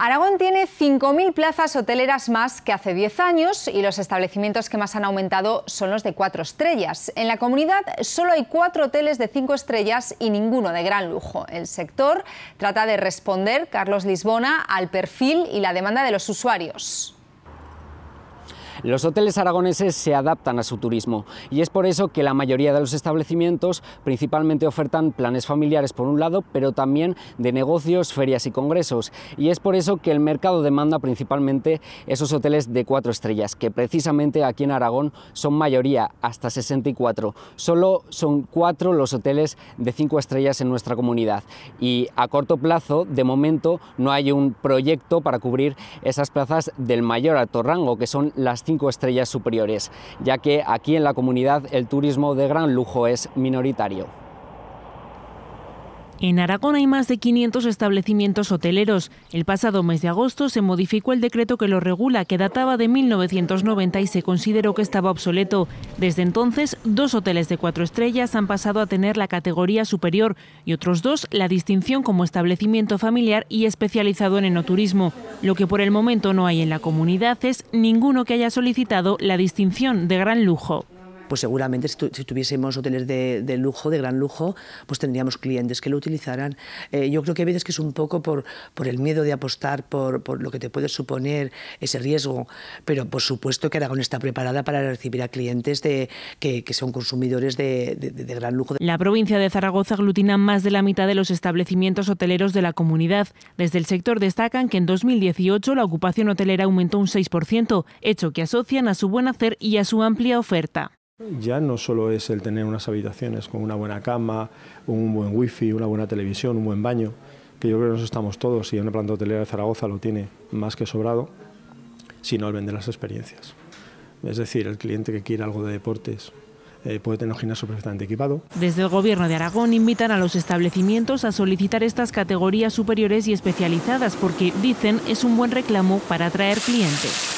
Aragón tiene 5.000 plazas hoteleras más que hace 10 años y los establecimientos que más han aumentado son los de 4 estrellas. En la comunidad solo hay 4 hoteles de 5 estrellas y ninguno de gran lujo. El sector trata de responder, Carlos Lisbona, al perfil y la demanda de los usuarios. Los hoteles aragoneses se adaptan a su turismo y es por eso que la mayoría de los establecimientos principalmente ofertan planes familiares por un lado, pero también de negocios, ferias y congresos. Y es por eso que el mercado demanda principalmente esos hoteles de cuatro estrellas, que precisamente aquí en Aragón son mayoría, hasta 64. Solo son cuatro los hoteles de cinco estrellas en nuestra comunidad. Y a corto plazo, de momento, no hay un proyecto para cubrir esas plazas del mayor alto rango, que son las estrellas superiores, ya que aquí en la comunidad el turismo de gran lujo es minoritario. En Aragón hay más de 500 establecimientos hoteleros. El pasado mes de agosto se modificó el decreto que lo regula, que databa de 1990 y se consideró que estaba obsoleto. Desde entonces, dos hoteles de cuatro estrellas han pasado a tener la categoría superior y otros dos la distinción como establecimiento familiar y especializado en enoturismo. Lo que por el momento no hay en la comunidad es ninguno que haya solicitado la distinción de gran lujo pues seguramente si, tuviésemos hoteles de, lujo, de gran lujo, pues tendríamos clientes que lo utilizaran. Eh, yo creo que a veces que es un poco por, el miedo de apostar, por, lo que te puede suponer ese riesgo, pero por supuesto que Aragón está preparada para recibir a clientes que, son consumidores de, de gran lujo. La provincia de Zaragoza aglutina más de la mitad de los establecimientos hoteleros de la comunidad. Desde el sector destacan que en 2018 la ocupación hotelera aumentó un 6%, hecho que asocian a su buen hacer y a su amplia oferta. Ya no solo es el tener unas habitaciones con una buena cama, un buen wifi, una buena televisión, un buen baño, que yo creo que nos estamos todos y una planta hotelera de Zaragoza lo tiene más que sobrado, sino el vender las experiencias. Es decir, el cliente que quiere algo de deportes, eh, puede tener un gimnasio perfectamente equipado. Desde el Gobierno de Aragón invitan a los establecimientos a solicitar estas categorías superiores y especializadas porque, dicen, es un buen reclamo para atraer clientes.